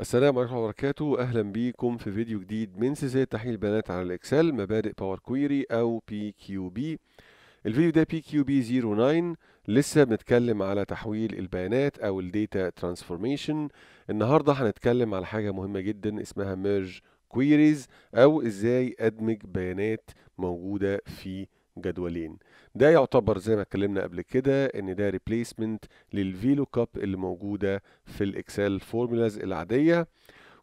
السلام عليكم ورحمة الله وبركاته أهلا بيكم في فيديو جديد من سلسلة تحليل البيانات على الإكسل مبادئ باور كويري أو بي كيو بي الفيديو ده بي كيو بي 09 لسه بنتكلم على تحويل البيانات أو الديتا ترانسفورميشن النهاردة هنتكلم على حاجة مهمة جدا اسمها ميرج كويريز أو إزاي أدمج بيانات موجودة في جدولين ده يعتبر زي ما اتكلمنا قبل كده ان ده ريبليسمنت للفيلو كاب اللي موجوده في الاكسل فورمولاز العاديه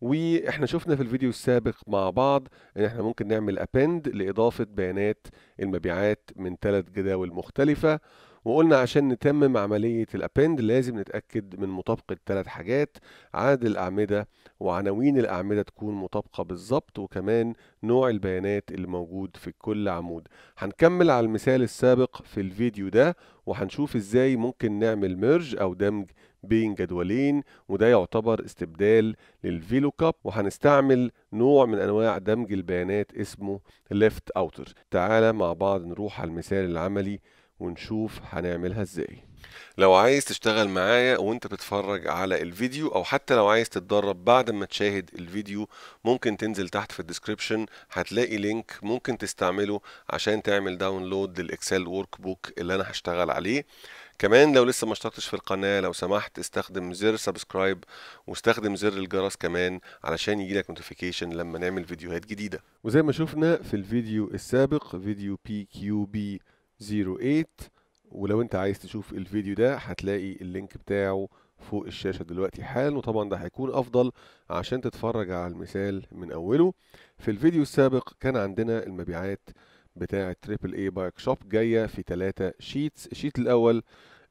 واحنا شفنا في الفيديو السابق مع بعض ان احنا ممكن نعمل ابند لاضافه بيانات المبيعات من ثلاث جداول مختلفه وقلنا عشان نتمم عملية الأبند لازم نتأكد من مطابقة ثلاث حاجات عدد الأعمدة وعناوين الأعمدة تكون مطابقة بالظبط وكمان نوع البيانات اللي موجود في كل عمود هنكمل على المثال السابق في الفيديو ده وهنشوف ازاي ممكن نعمل ميرج أو دمج بين جدولين وده يعتبر استبدال كاب وهنستعمل نوع من انواع دمج البيانات اسمه ليفت اوتر تعالى مع بعض نروح على المثال العملي ونشوف هنعملها ازاي لو عايز تشتغل معايا وانت بتتفرج على الفيديو او حتى لو عايز تتدرب بعد ما تشاهد الفيديو ممكن تنزل تحت في الديسكريبشن هتلاقي لينك ممكن تستعمله عشان تعمل داونلود للاكسل ورك بوك اللي انا هشتغل عليه كمان لو لسه ما اشتركتش في القناة لو سمحت استخدم زر سبسكرايب واستخدم زر الجرس كمان علشان يجيلك نوتيفيكيشن لما نعمل فيديوهات جديدة وزي ما شفنا في الفيديو السابق فيديو بي كيو بي 08 ولو انت عايز تشوف الفيديو ده هتلاقي اللينك بتاعه فوق الشاشة دلوقتي حالا وطبعا ده هيكون أفضل عشان تتفرج على المثال من أوله في الفيديو السابق كان عندنا المبيعات بتاعة تريبل اي بايك شوب جاية في ثلاثة شيتس الشيت الأول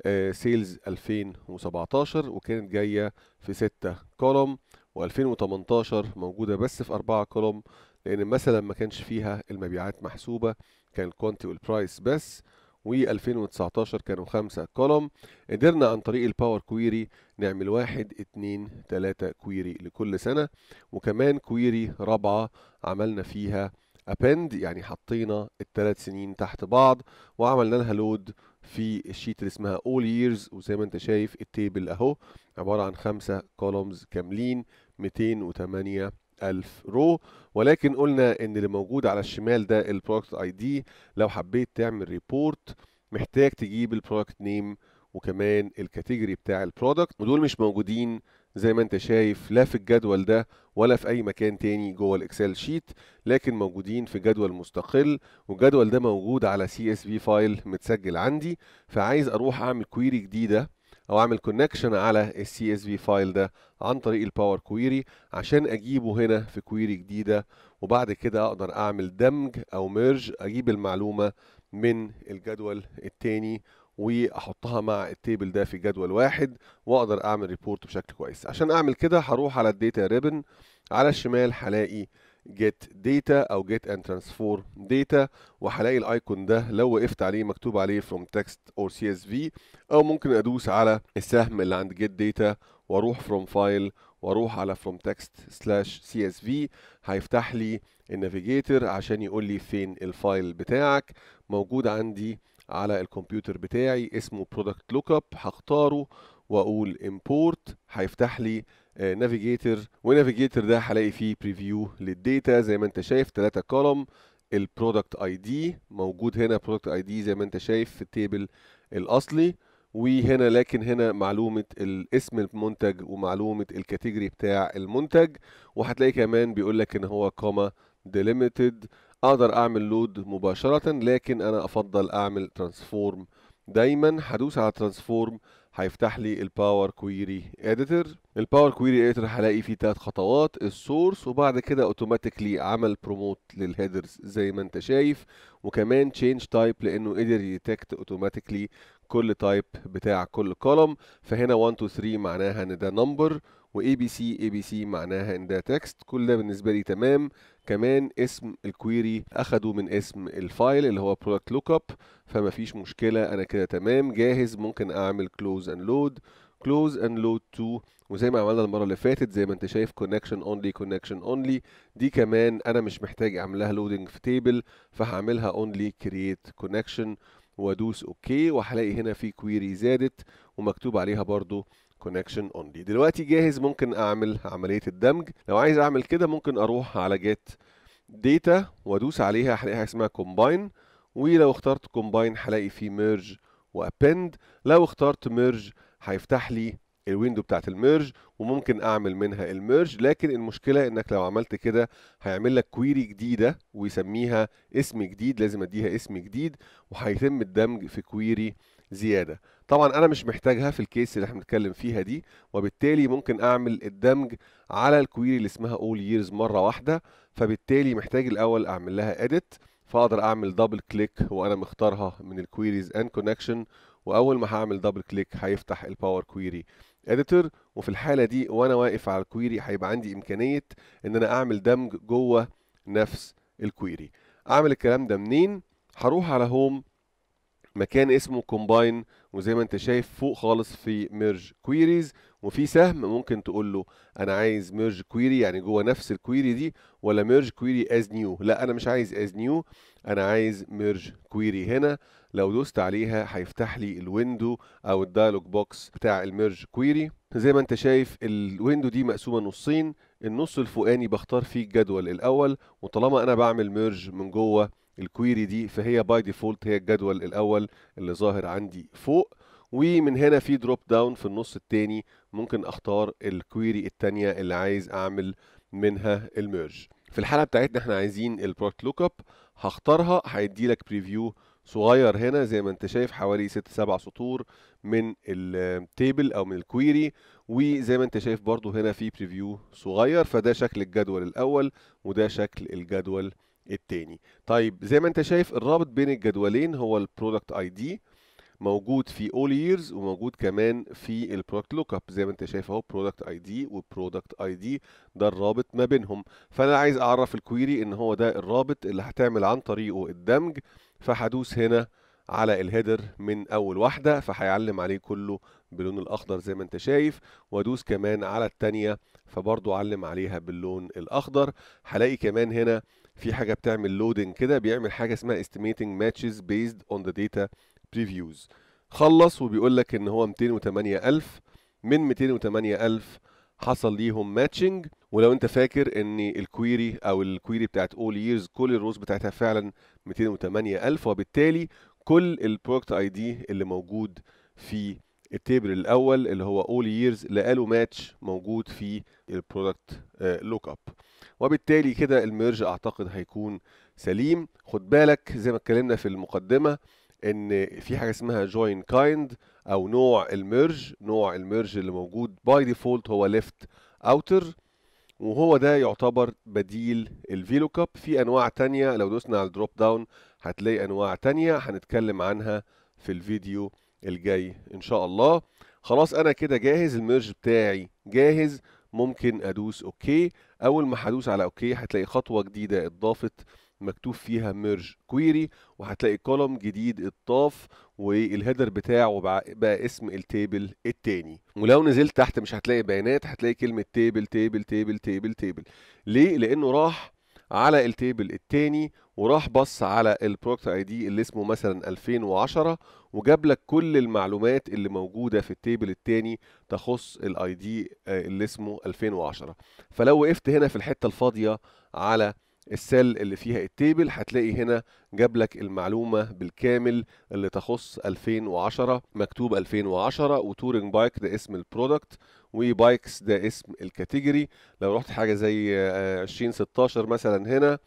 آه سيلز 2017 وكانت جاية في ستة كولوم و2018 موجودة بس في أربعة كولوم لان مثلا ما كانش فيها المبيعات محسوبه كان الكوانتي والبرايس بس و2019 كانوا خمسة كولوم قدرنا عن طريق الباور كويري نعمل واحد اتنين تلاتة كويري لكل سنة وكمان كويري رابعة عملنا فيها ابند يعني حطينا الثلاث سنين تحت بعض وعملنا لها لود في الشيت اللي اسمها اول ييرز وزي ما انت شايف التيبل اهو عبارة عن خمسة كولومز كاملين 208 ألف رو ولكن قلنا ان اللي موجود على الشمال ده البرودكت اي دي لو حبيت تعمل ريبورت محتاج تجيب البرودكت نيم وكمان الكاتيجوري بتاع البرودكت ودول مش موجودين زي ما انت شايف لا في الجدول ده ولا في اي مكان تاني جوه الاكسل شيت لكن موجودين في جدول مستقل والجدول ده موجود على سي اس في فايل متسجل عندي فعايز اروح اعمل كويري جديده او اعمل كونكشن على السي اس في فايل ده عن طريق الباور كويري عشان اجيبه هنا في كويري جديده وبعد كده اقدر اعمل دمج او ميرج اجيب المعلومه من الجدول الثاني واحطها مع التيبل ده في جدول واحد واقدر اعمل ريبورت بشكل كويس عشان اعمل كده هروح على الداتا ريبن على الشمال هلاقي جيت داتا او جيت اند ترانسفور داتا وهلاقي الايكون ده لو وقفت عليه مكتوب عليه فروم تكست اور سي اس في او ممكن ادوس على السهم اللي عند جيت داتا واروح فروم فايل واروح على فروم تكست سلاش سي اس في هيفتح لي النافيجيتر عشان يقول لي فين الفايل بتاعك موجود عندي على الكمبيوتر بتاعي اسمه برودكت لوك اب هختاره واقول امبورت هيفتح لي نافيجيتر آه، ونافيجيتر ده هلاقي فيه بريفيو للديتا زي ما انت شايف ثلاثة كولوم البرودكت اي دي موجود هنا برودكت اي دي زي ما انت شايف في التيبل الاصلي وهنا لكن هنا معلومة اسم المنتج ومعلومة الكاتيجوري بتاع المنتج وهتلاقي كمان بيقول لك ان هو كوما ديليمتد اقدر اعمل لود مباشرة لكن انا افضل اعمل ترانسفورم دايما هدوس على ترانسفورم هيفتح لي الباور كويري اديتور الباور كويري اديتور هلاقي فيه ثلاث خطوات السورس وبعد كده اوتوماتيكلي عمل بروموت للهيدرز زي ما انت شايف وكمان تشينج تايب لانه قدر يديتكت اوتوماتيكلي كل تايب بتاع كل كولوم فهنا 1 2 3 معناها ان ده نمبر واي بي سي اي بي سي معناها ان ده تكست كل ده بالنسبه لي تمام كمان اسم الكويري اخده من اسم الفايل اللي هو product lookup فما فيش مشكله انا كده تمام جاهز ممكن اعمل كلوز اند لود كلوز اند لود تو وزي ما عملنا المره اللي فاتت زي ما انت شايف كونكشن اونلي كونكشن اونلي دي كمان انا مش محتاج اعمل لها لودنج في تيبل فهعملها اونلي كرييت كونكشن وادوس اوكي وهلاقي هنا في كويري زادت ومكتوب عليها برضو كونكشن اونلي دلوقتي جاهز ممكن اعمل عمليه الدمج لو عايز اعمل كده ممكن اروح على جيت داتا وادوس عليها هلاقيها اسمها كومباين ولو اخترت كومباين هلاقي فيه ميرج وابند لو اخترت ميرج هيفتح لي الويندو بتاعت الميرج وممكن اعمل منها الميرج لكن المشكله انك لو عملت كده هيعمل لك كويري جديده ويسميها اسم جديد لازم اديها اسم جديد وهيتم الدمج في كويري زياده طبعا انا مش محتاجها في الكيس اللي احنا بنتكلم فيها دي وبالتالي ممكن اعمل الدمج على الكويري اللي اسمها اول ييرز مره واحده فبالتالي محتاج الاول اعمل لها اديت فاقدر اعمل دبل كليك وانا مختارها من الكويريز اند كونكشن واول ما هعمل دبل كليك هيفتح الباور كويري اديتور وفي الحاله دي وانا واقف على الكويري هيبقى عندي امكانيه ان انا اعمل دمج جوه نفس الكويري اعمل الكلام ده منين هروح على هوم مكان اسمه كومباين وزي ما انت شايف فوق خالص في ميرج كويريز وفي سهم ممكن تقول له انا عايز ميرج كويري يعني جوه نفس الكويري دي ولا ميرج كويري از نيو لا انا مش عايز از نيو انا عايز ميرج كويري هنا لو دوست عليها هيفتح لي الويندو او الدايلوج بوكس بتاع الميرج كويري زي ما انت شايف الويندو دي مقسومه نصين النص الفوقاني بختار فيه الجدول الاول وطالما انا بعمل ميرج من جوه الكويري دي فهي باي ديفولت هي الجدول الاول اللي ظاهر عندي فوق ومن هنا في دروب داون في النص الثاني ممكن اختار الكويري الثانيه اللي عايز اعمل منها الميرج في الحاله بتاعتنا احنا عايزين البروكت لوك اب هختارها هيدي لك بريفيو صغير هنا زي ما انت شايف حوالي 6 7 سطور من التيبل او من الكويري وزي ما انت شايف برضو هنا في بريفيو صغير فده شكل الجدول الاول وده شكل الجدول التاني طيب زي ما انت شايف الرابط بين الجدولين هو البرودكت اي دي موجود في all years وموجود كمان في البرودكت لوك اب زي ما انت شايف اهو برودكت اي دي وبرودكت اي دي ده الرابط ما بينهم فانا عايز اعرف الكويري ان هو ده الرابط اللي هتعمل عن طريقه الدمج فهدوس هنا على الهيدر من اول واحده فهيعلم عليه كله باللون الاخضر زي ما انت شايف وادوس كمان على الثانيه فبرضو علم عليها باللون الاخضر هلاقي كمان هنا في حاجه بتعمل لودنج كده بيعمل حاجه اسمها estimating matches based on the data previews خلص وبيقول لك ان هو 208000 من 208000 حصل ليهم ماتشنج ولو انت فاكر ان الكويري او الكويري بتاعت اول ييرز كل الروز بتاعتها فعلا 208000 وبالتالي كل البرودكت اي دي اللي موجود في التيبل الاول اللي هو اول ييرز لقى له ماتش موجود في البرودكت لوك اب وبالتالي كده الميرج اعتقد هيكون سليم خد بالك زي ما اتكلمنا في المقدمه ان في حاجه اسمها جوين كايند او نوع الميرج نوع الميرج اللي موجود باي ديفولت هو ليفت اوتر وهو ده يعتبر بديل الفيلو كاب في انواع تانية لو دوسنا على الدروب داون هتلاقي انواع تانية هنتكلم عنها في الفيديو الجاي ان شاء الله خلاص انا كده جاهز الميرج بتاعي جاهز ممكن ادوس اوكي اول ما هدوس على اوكي هتلاقي خطوه جديده اتضافت مكتوب فيها ميرج كويري وهتلاقي كولوم جديد الطاف والهيدر بتاعه بقى اسم التيبل التاني ولو نزلت تحت مش هتلاقي بيانات هتلاقي كلمه تيبل تيبل تيبل تيبل تيبل ليه لانه راح على التيبل التاني وراح بص على البروكت اي دي اللي اسمه مثلا 2010 وجاب لك كل المعلومات اللي موجوده في التيبل التاني تخص الاي آه، دي اللي اسمه 2010 فلو وقفت هنا في الحته الفاضيه على السيل اللي فيها التيبل هتلاقي هنا جاب لك المعلومة بالكامل اللي تخص 2010 مكتوب 2010 وتورينج بايك ده اسم البرودكت وبايكس ده اسم الكاتيجوري لو رحت حاجة زي 2016 آه، مثلا هنا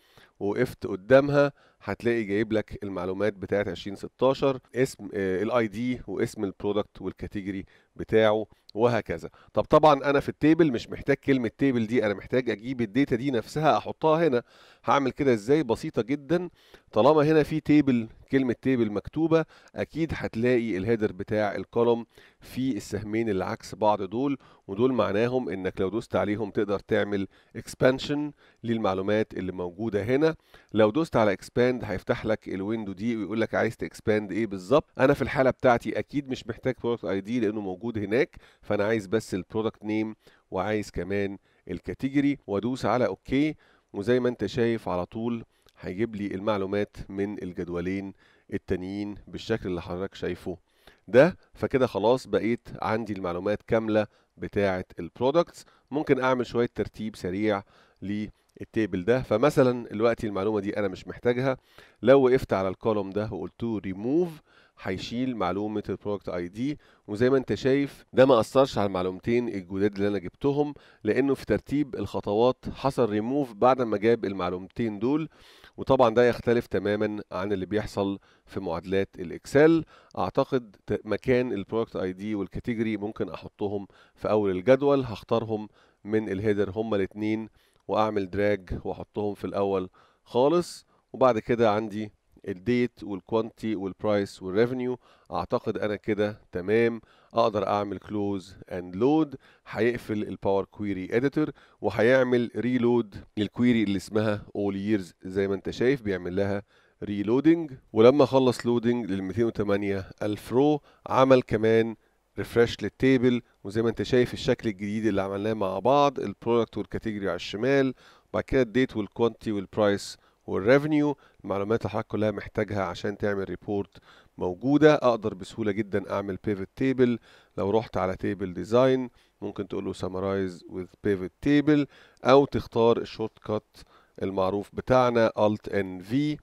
وقفت قدامها هتلاقي جايب لك المعلومات بتاعه 2016 اسم آه، الاي دي واسم البرودكت والكاتيجوري بتاعه وهكذا طب طبعا انا في التيبل مش محتاج كلمه تيبل دي انا محتاج اجيب الداتا دي نفسها احطها هنا هعمل كده ازاي بسيطه جدا طالما هنا في تيبل كلمه تيبل مكتوبه اكيد هتلاقي الهيدر بتاع الكولوم في السهمين اللي عكس بعض دول ودول معناهم انك لو دوست عليهم تقدر تعمل اكسبانشن للمعلومات اللي موجوده هنا لو دوست على اكسباند هيفتح لك الويندو دي ويقول لك عايز تكسباند ايه بالظبط انا في الحاله بتاعتي اكيد مش محتاج برودكت اي دي لانه موجود هناك فانا عايز بس البرودكت نيم وعايز كمان الكاتيجوري وادوس على اوكي وزي ما انت شايف على طول هيجيب لي المعلومات من الجدولين التانيين بالشكل اللي حضرتك شايفه ده فكده خلاص بقيت عندي المعلومات كاملة بتاعة البرودكتس ممكن أعمل شوية ترتيب سريع للتيبل ده فمثلا دلوقتي المعلومة دي أنا مش محتاجها لو وقفت على الكولوم ده وقلت له ريموف هيشيل معلومة البرودكت اي دي وزي ما انت شايف ده ما اثرش على المعلومتين الجداد اللي انا جبتهم لانه في ترتيب الخطوات حصل ريموف بعد ما جاب المعلومتين دول وطبعا ده يختلف تماما عن اللي بيحصل في معادلات الاكسل اعتقد مكان البرودكت اي دي والكاتيجوري ممكن احطهم في اول الجدول هختارهم من الهيدر هما الاثنين واعمل دراج واحطهم في الاول خالص وبعد كده عندي الديت والكوانتي والبرايس والريفينيو اعتقد انا كده تمام اقدر اعمل كلوز اند لود هيقفل الباور كويري اديتور وهيعمل ريلود للكويري اللي اسمها اول ييرز زي ما انت شايف بيعمل لها ريلودنج ولما خلص لودنج لل 208 الف رو عمل كمان ريفرش للتيبل وزي ما انت شايف الشكل الجديد اللي عملناه مع بعض البرودكت والكاتيجوري على الشمال وبعد كده الديت والكوانتي والبرايس والريفنيو المعلومات اللي حضرتك كلها محتاجها عشان تعمل ريبورت موجوده اقدر بسهوله جدا اعمل بيفت تيبل لو رحت على تيبل ديزاين ممكن تقول له سمرايز وذ بيفت تيبل او تختار الشورت كات المعروف بتاعنا الت ان في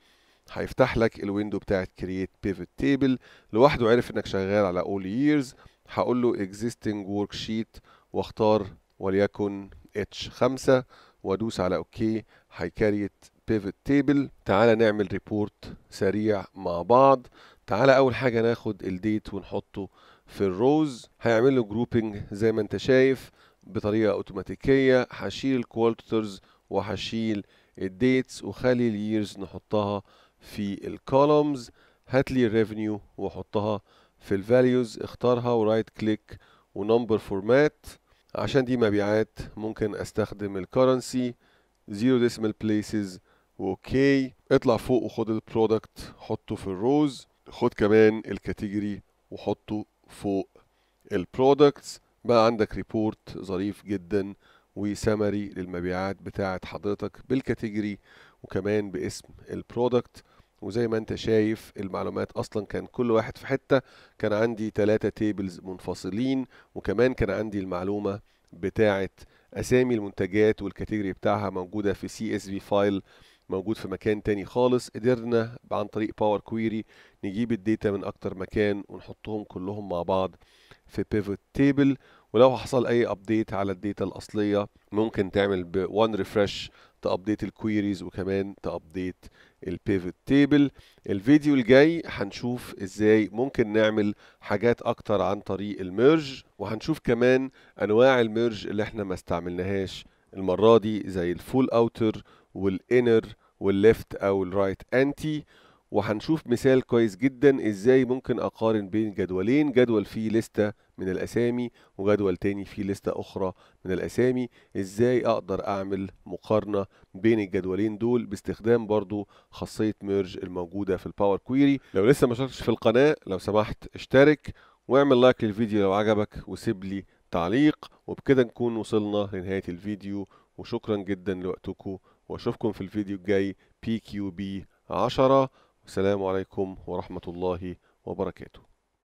هيفتح لك الويندو بتاعت كرييت بيفت تيبل لوحده عرف انك شغال على اول ييرز هقول له existing worksheet واختار وليكن اتش 5 وادوس على اوكي هيكريت البيفت تيبل تعالى نعمل ريبورت سريع مع بعض تعالى اول حاجه ناخد الديت ونحطه في الروز هيعمل له جروبنج زي ما انت شايف بطريقه اوتوماتيكيه هشيل الكوالترز وهشيل الديتس وخلي اليرز نحطها في الكولومز هات لي الريفينيو وحطها في الفاليوز اختارها ورايت كليك ونمبر فورمات عشان دي مبيعات ممكن استخدم الكرنسي زيرو ديسمال بليسز اوكي اطلع فوق وخد البرودكت حطه في الروز خد كمان الكاتيجوري وحطه فوق البرودكتس بقى عندك ريبورت ظريف جدا وسمري للمبيعات بتاعه حضرتك بالكاتيجوري وكمان باسم البرودكت وزي ما انت شايف المعلومات اصلا كان كل واحد في حته كان عندي ثلاثة تيبلز منفصلين وكمان كان عندي المعلومه بتاعه اسامي المنتجات والكاتيجوري بتاعها موجوده في سي اس في فايل موجود في مكان تاني خالص قدرنا عن طريق باور كويري نجيب الداتا من اكتر مكان ونحطهم كلهم مع بعض في بيفوت تيبل ولو حصل اي ابديت على الداتا الاصليه ممكن تعمل بوان ريفرش تابديت الكويريز وكمان تابديت البيفوت تيبل الفيديو الجاي هنشوف ازاي ممكن نعمل حاجات اكتر عن طريق الميرج وهنشوف كمان انواع الميرج اللي احنا ما استعملناهاش المره دي زي الفول اوتر والانر والليفت او الرايت انتي وهنشوف مثال كويس جدا ازاي ممكن اقارن بين جدولين جدول فيه لستة من الاسامي وجدول تاني فيه لستة اخرى من الاسامي ازاي اقدر اعمل مقارنة بين الجدولين دول باستخدام برضو خاصية ميرج الموجودة في الباور كويري لو لسه ما شاركتش في القناة لو سمحت اشترك واعمل لايك للفيديو لو عجبك وسيب لي تعليق وبكده نكون وصلنا لنهاية الفيديو وشكرا جدا لوقتكم واشوفكم في الفيديو الجاي بي كيو بي 10 والسلام عليكم ورحمه الله وبركاته